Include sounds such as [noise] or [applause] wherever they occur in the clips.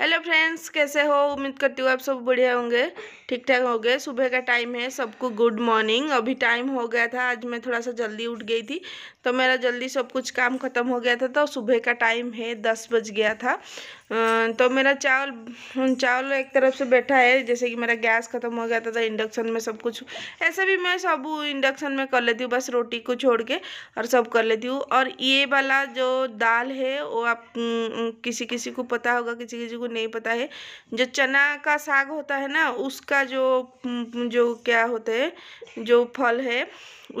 hello friends कैसे हो उम्मीद करती हूँ आप सब बढ़िया होंगे ठीक ठाक हो गए सुबह का टाइम है सबको गुड मॉर्निंग अभी टाइम हो गया था आज मैं थोड़ा सा जल्दी उठ गई थी तो मेरा जल्दी सब कुछ काम ख़त्म हो गया था तो सुबह का टाइम है दस बज गया था तो मेरा चावल चावल एक तरफ से बैठा है जैसे कि मेरा गैस ख़त्म हो गया था तो इंडक्शन में सब कुछ ऐसे भी मैं सब इंडक्शन में कर लेती हूँ बस रोटी को छोड़ के और सब कर लेती हूँ और ये वाला जो दाल है वो आप किसी किसी को पता होगा किसी किसी को नहीं पता है जो चना का साग होता है ना उसका जो जो क्या होता है जो फल है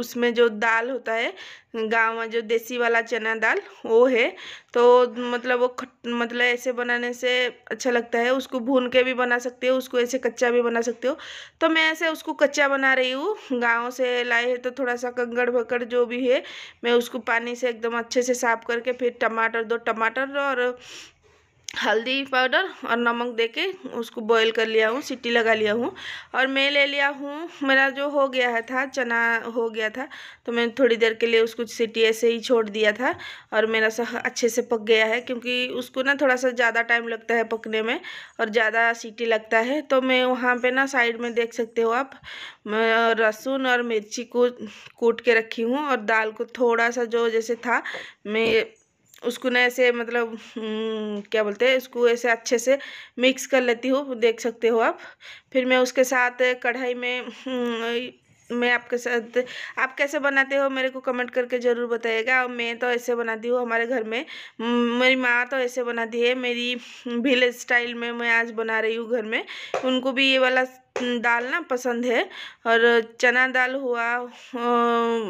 उसमें जो दाल होता है गाँव में जो देसी वाला चना दाल वो है तो मतलब वो मतलब ऐसे बनाने से अच्छा लगता है उसको भून के भी बना सकते हो उसको ऐसे कच्चा भी बना सकते हो तो मैं ऐसे उसको कच्चा बना रही हूँ गाँव से लाए है तो थोड़ा सा कंगड़ भकड़ जो भी है मैं उसको पानी से एकदम अच्छे से साफ करके फिर टमाटर दो टमाटर और हल्दी पाउडर और नमक देके उसको बॉईल कर लिया हूँ सीटी लगा लिया हूँ और मैं ले लिया हूँ मेरा जो हो गया है था चना हो गया था तो मैंने थोड़ी देर के लिए उसको सीटी ऐसे ही छोड़ दिया था और मेरा सा अच्छे से पक गया है क्योंकि उसको ना थोड़ा सा ज़्यादा टाइम लगता है पकने में और ज़्यादा सीटी लगता है तो मैं वहाँ पर ना साइड में देख सकते हो आप लहसुन और मिर्ची को कूट के रखी हूँ और दाल को थोड़ा सा जो जैसे था मैं उसको ना ऐसे मतलब हम्म, क्या बोलते हैं इसको ऐसे अच्छे से मिक्स कर लेती हूँ देख सकते हो आप फिर मैं उसके साथ कढ़ाई में हम्म, मैं आपके साथ आप कैसे बनाते हो मेरे को कमेंट करके ज़रूर बताइएगा और मैं तो ऐसे बनाती हूँ हमारे घर में हम्म, मेरी माँ तो ऐसे बनाती है मेरी विलेज स्टाइल में मैं आज बना रही हूँ घर में उनको भी ये वाला हम्म, डालना पसंद है और चना दाल हुआ आ,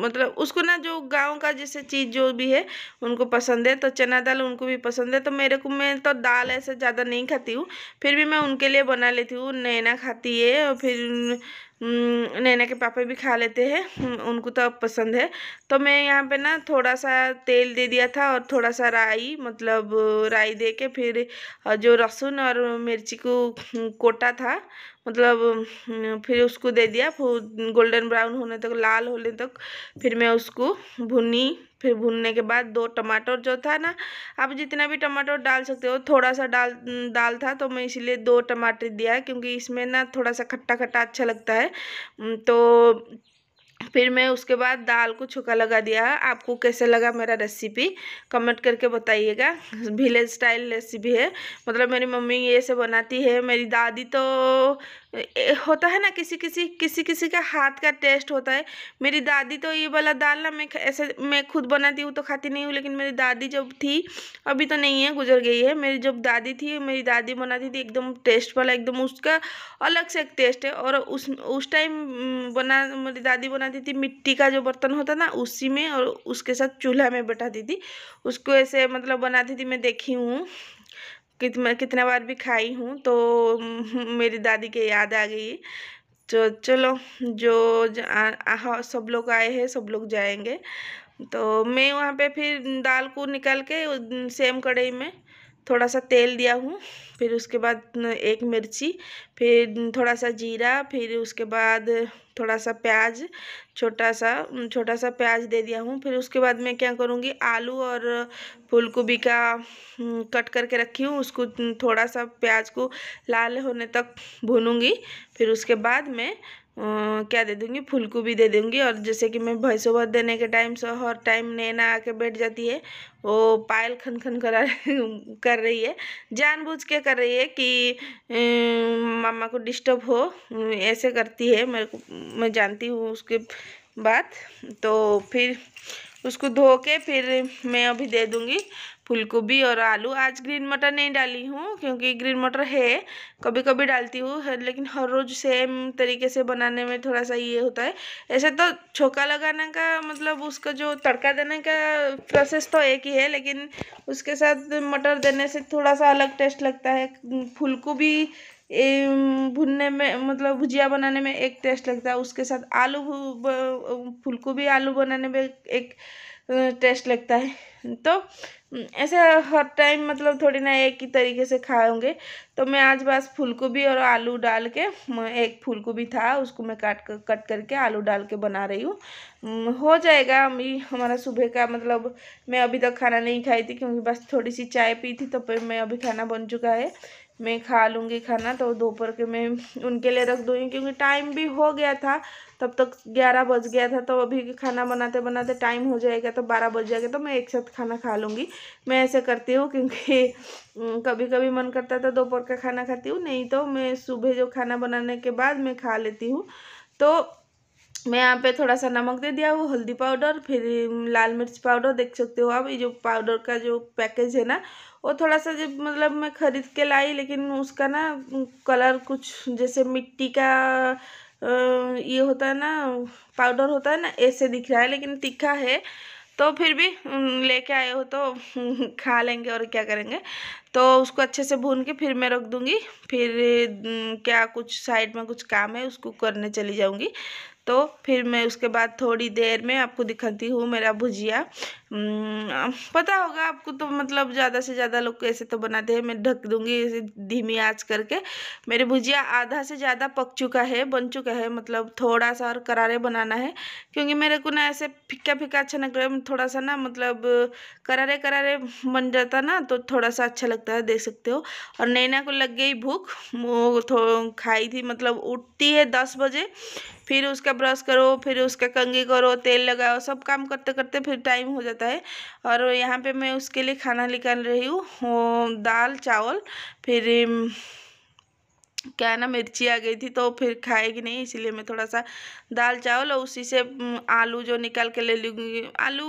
मतलब उसको ना जो गांव का जैसे चीज़ जो भी है उनको पसंद है तो चना दाल उनको भी पसंद है तो मेरे को मैं तो दाल ऐसे ज़्यादा नहीं खाती हूँ फिर भी मैं उनके लिए बना लेती हूँ नैना खाती है और फिर हम्म, नैना के पापा भी खा लेते हैं हम्म, उनको तो अब पसंद है तो मैं यहाँ पे ना थोड़ा सा तेल दे दिया था और थोड़ा सा राई मतलब राई दे के फिर जो लहसुन और मिर्ची को हम्म, कोटा था मतलब फिर उसको दे दिया गोल्डन ब्राउन होने तक लाल होने तक फिर मैं उसको भुनी फिर भूनने के बाद दो टमाटर जो था ना आप जितना भी टमाटर डाल सकते हो थोड़ा सा डाल दाल था तो मैं इसीलिए दो टमाटर दिया है क्योंकि इसमें ना थोड़ा सा खट्टा खट्टा अच्छा लगता है तो फिर मैं उसके बाद दाल को छुका लगा दिया आपको कैसे लगा मेरा रेसिपी कमेंट करके बताइएगा विलेज [laughs] स्टाइल रेसिपी है मतलब मेरी मम्मी ये से बनाती है मेरी दादी तो होता है ना किसी किसी किसी किसी का हाथ का टेस्ट होता है मेरी दादी तो ये वाला दाल ना मैं ऐसे मैं खुद बनाती हूँ तो खाती नहीं हूँ लेकिन मेरी दादी जब थी अभी तो नहीं है गुजर गई है मेरी जब दादी थी मेरी दादी बनाती थी एकदम टेस्ट वाला एकदम उसका अलग से एक टेस्ट है और उस उस टाइम बना मेरी दादी बनाती थी मिट्टी का जो बर्तन होता ना उसी में और उसके साथ चूल्हा में बैठाती थी उसको ऐसे मतलब बनाती थी मैं देखी हूँ कित कितना बार भी खाई हूँ तो [laughs] मेरी दादी के याद आ गई तो चलो जो आ, सब लोग आए हैं सब लोग जाएंगे तो मैं वहाँ पे फिर दाल को निकाल के सेम कढ़ाई में थोड़ा सा तेल दिया हूँ फिर उसके बाद एक मिर्ची फिर थोड़ा सा जीरा फिर उसके बाद थोड़ा सा प्याज छोटा सा छोटा सा प्याज दे दिया हूँ फिर उसके बाद मैं क्या करूँगी आलू और फूलगोभी का कट करके रखी हूँ उसको थोड़ा सा प्याज को लाल होने तक भूनूँगी फिर उसके बाद मैं क्या दे दूँगी फुलकू दे दूँगी और जैसे कि मैं भैंसों देने के टाइम से हर टाइम नैना आके बैठ जाती है वो पायल खन खन करा [laughs] कर रही है जानबूझ के कर रही है कि मामा को डिस्टर्ब हो ऐसे करती है मेरे को मैं जानती हूँ उसके बात तो फिर उसको धो के फिर मैं अभी दे दूँगी फूलकोबी और आलू आज ग्रीन मटर नहीं डाली हूँ क्योंकि ग्रीन मटर है कभी कभी डालती हूँ लेकिन हर रोज़ सेम तरीके से बनाने में थोड़ा सा ये होता है ऐसे तो छोका लगाने का मतलब उसका जो तड़का देने का प्रोसेस तो एक ही है लेकिन उसके साथ मटर देने से थोड़ा सा अलग टेस्ट लगता है फूलकोबी भुनने में मतलब भुजिया बनाने में एक टेस्ट लगता है उसके साथ आलू फूलकोबी आलू बनाने में एक टेस्ट लगता है तो ऐसे हर टाइम मतलब थोड़ी ना एक ही तरीके से खाएंगे तो मैं आज बस फूलगोभी और आलू डाल के एक फूलगोभी था उसको मैं काट कर कट करके आलू डाल के बना रही हूँ हो जाएगा अभी हमारा सुबह का मतलब मैं अभी तक खाना नहीं खाई थी क्योंकि बस थोड़ी सी चाय पी थी तो फिर मैं अभी खाना बन चुका है मैं खा लूँगी खाना तो दोपहर के मैं उनके लिए रख दूँगी क्योंकि टाइम भी हो गया था तब तक ग्यारह बज गया था तो अभी खाना बनाते बनाते टाइम हो जाएगा तो बारह बज जाएगा तो मैं एक साथ खाना खा लूँगी मैं ऐसे करती हूँ क्योंकि कभी कभी मन करता है तो दोपहर का खाना खाती हूँ नहीं तो मैं सुबह जो खाना बनाने के बाद मैं खा लेती हूँ तो मैं यहाँ पे थोड़ा सा नमक दे दिया हूँ हल्दी पाउडर फिर लाल मिर्च पाउडर देख सकते हो आप ये जो पाउडर का जो पैकेज है ना वो थोड़ा सा जब मतलब मैं ख़रीद के लाई लेकिन उसका ना कलर कुछ जैसे मिट्टी का ये होता है ना पाउडर होता है ना ऐसे दिख रहा है लेकिन तीखा है तो फिर भी लेके आए हो तो [laughs] खा लेंगे और क्या करेंगे तो उसको अच्छे से भून के फिर मैं रख दूँगी फिर क्या कुछ साइड में कुछ काम है उसको करने चली जाऊँगी तो फिर मैं उसके बाद थोड़ी देर में आपको दिखाती हूँ मेरा भुजिया पता होगा आपको तो मतलब ज़्यादा से ज़्यादा लोग कैसे तो बनाते हैं मैं ढक दूँगी धीमी आंच करके मेरे भुजिया आधा से ज़्यादा पक चुका है बन चुका है मतलब थोड़ा सा और करारे बनाना है क्योंकि मेरे को ना ऐसे फिक्का फिक्का अच्छा लग रहा है थोड़ा सा ना मतलब करारे करारे बन जाता ना तो थोड़ा सा अच्छा सकता है देख सकते हो और नैना को लग गई भूख वो थो खाई थी मतलब उठती है दस बजे फिर उसका ब्रश करो फिर उसका कंगी करो तेल लगाओ सब काम करते करते फिर टाइम हो जाता है और यहाँ पे मैं उसके लिए खाना निकाल रही हूँ वो दाल चावल फिर क्या ना मिर्ची आ गई थी तो फिर खाएगी नहीं इसीलिए मैं थोड़ा सा दाल चावल और उसी से आलू जो निकाल के ले लूँगी आलू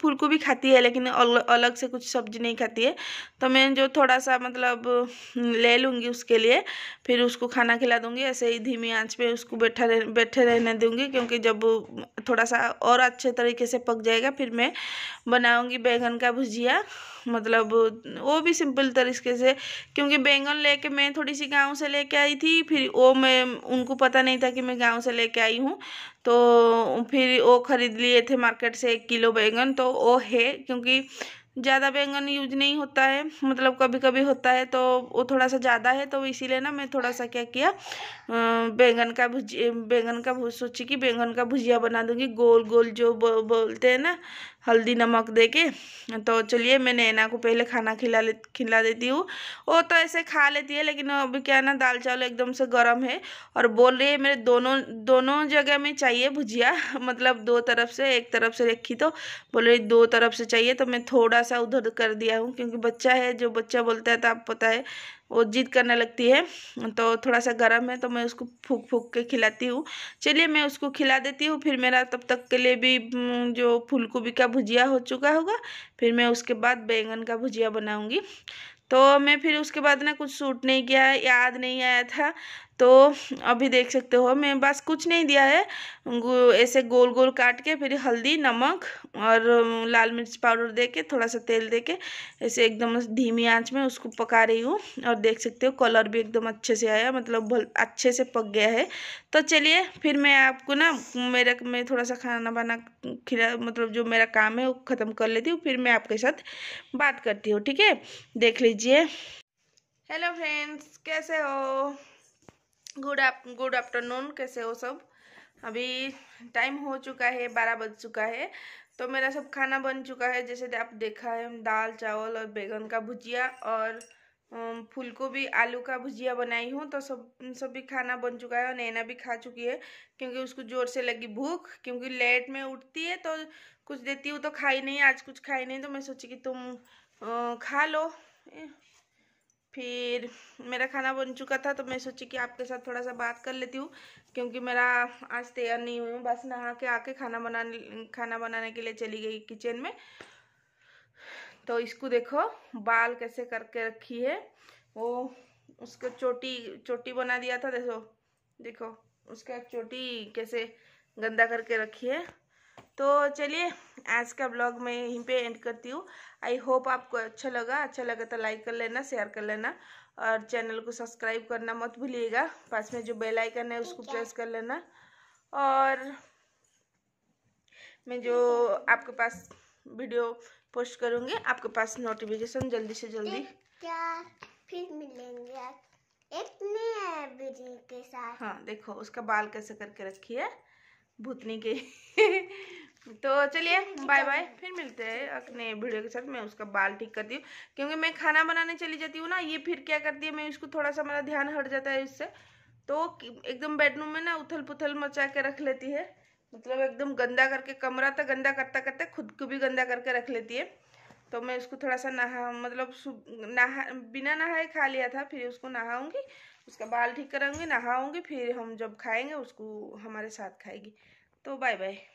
फूलकोबी खाती है लेकिन अलग से कुछ सब्जी नहीं खाती है तो मैं जो थोड़ा सा मतलब हम्म, ले लूँगी उसके लिए फिर उसको खाना खिला दूँगी ऐसे ही धीमी आंच पे उसको बैठा रह बैठे रहने दूँगी क्योंकि जब थोड़ा सा और अच्छे तरीके से पक जाएगा फिर मैं बनाऊँगी बैंगन का भुजिया मतलब वो भी सिंपल तरीके से क्योंकि बैंगन लेके मैं थोड़ी सी गांव से लेके आई थी फिर वो मैं उनको पता नहीं था कि मैं गांव से लेके आई हूँ तो फिर वो ख़रीद लिए थे मार्केट से एक किलो बैंगन तो वो है क्योंकि ज़्यादा बैंगन यूज नहीं होता है मतलब कभी कभी होता है तो वो थोड़ा सा ज़्यादा है तो इसीलिए ना मैं थोड़ा सा क्या किया बैंगन का भुजिया बैंगन का भुज सोची कि बैंगन का भुजिया बना दूंगी गोल गोल जो बोलते हैं ना हल्दी नमक दे के तो चलिए मैं नैना को पहले खाना खिला ले खिला देती हूँ वो तो ऐसे खा लेती है लेकिन अभी क्या है ना दाल चावल एकदम से गर्म है और बोल रही है मेरे दोनों दोनों जगह में चाहिए भुजिया [laughs] मतलब दो तरफ से एक तरफ से रखी तो बोल रही दो तरफ से चाहिए तो मैं थोड़ा सा उधर कर दिया हूँ क्योंकि बच्चा है जो बच्चा बोलता है तो आप पता है वो जिद करने लगती है तो थोड़ा सा गर्म है तो मैं उसको फूक फूक के खिलाती हूँ चलिए मैं उसको खिला देती हूँ फिर मेरा तब तक के लिए भी जो फूलगोभी का भुजिया हो चुका होगा फिर मैं उसके बाद बैंगन का भुजिया बनाऊँगी तो मैं फिर उसके बाद ना कुछ सूट नहीं किया याद नहीं आया था तो अभी देख सकते हो मैं बस कुछ नहीं दिया है ऐसे गोल गोल काट के फिर हल्दी नमक और लाल मिर्च पाउडर दे के थोड़ा सा तेल दे के ऐसे एकदम धीमी आंच में उसको पका रही हूँ और देख सकते हो कलर भी एकदम अच्छे से आया मतलब अच्छे से पक गया है तो चलिए फिर मैं आपको ना मेरा मैं थोड़ा सा खाना बना खिला मतलब जो मेरा काम है वो ख़त्म कर लेती हूँ फिर मैं आपके साथ बात करती हूँ ठीक है देख लीजिए हेलो फ्रेंड्स कैसे हो गुड आप गुड आफ्टरनून कैसे हो सब अभी टाइम हो चुका है बारह बज चुका है तो मेरा सब खाना बन चुका है जैसे आप देखा है दाल चावल और बैगन का भुजिया और फूलगोभी आलू का भुजिया बनाई हूँ तो सब सभी खाना बन चुका है और नैना भी खा चुकी है क्योंकि उसको ज़ोर से लगी भूख क्योंकि लेट में उठती है तो कुछ देती हूँ तो खाई नहीं आज कुछ खाई नहीं तो मैं सोची कि तुम खा लो फिर मेरा खाना बन चुका था तो मैं सोची कि आपके साथ थोड़ा सा बात कर लेती हूँ क्योंकि मेरा आज तैयार नहीं हुई बस नहा के आके खाना बनाने खाना बनाने के लिए चली गई किचन में तो इसको देखो बाल कैसे करके रखी है वो उसको चोटी चोटी बना दिया था देखो देखो उसका चोटी कैसे गंदा करके रखी है तो चलिए आज का ब्लॉग मैं यहीं पे एंड करती हूँ आई होप आपको अच्छा लगा अच्छा लगा तो लाइक कर लेना शेयर कर लेना और चैनल को सब्सक्राइब करना मत भूलिएगा पास में जो बेल आइकन है उसको प्रेस कर लेना और मैं जो आपके पास वीडियो पोस्ट करूँगी आपके पास नोटिफिकेशन जल्दी से जल्दी फिर मिलेंगे एक के साथ हाँ देखो उसका बाल कैसे करके रखी है भूतनी के [laughs] तो चलिए बाय बाय फिर मिलते हैं अपने वीडियो के साथ मैं उसका बाल ठीक करती हूँ क्योंकि मैं खाना बनाने चली जाती हूँ ना ये फिर क्या करती है मैं इसको थोड़ा सा मेरा ध्यान हट जाता है इससे तो एकदम बेडरूम में ना उथल पुथल मचा के रख लेती है मतलब एकदम गंदा करके कमरा तो गंदा करता करते खुद को भी गंदा करके रख लेती है तो मैं उसको थोड़ा सा नहा मतलब नहा बिना नहाए खा लिया था फिर उसको नहाऊंगी उसका बाल ठीक कराऊंगी नहाऊंगी फिर हम जब खाएंगे उसको हमारे साथ खाएगी तो बाय बाय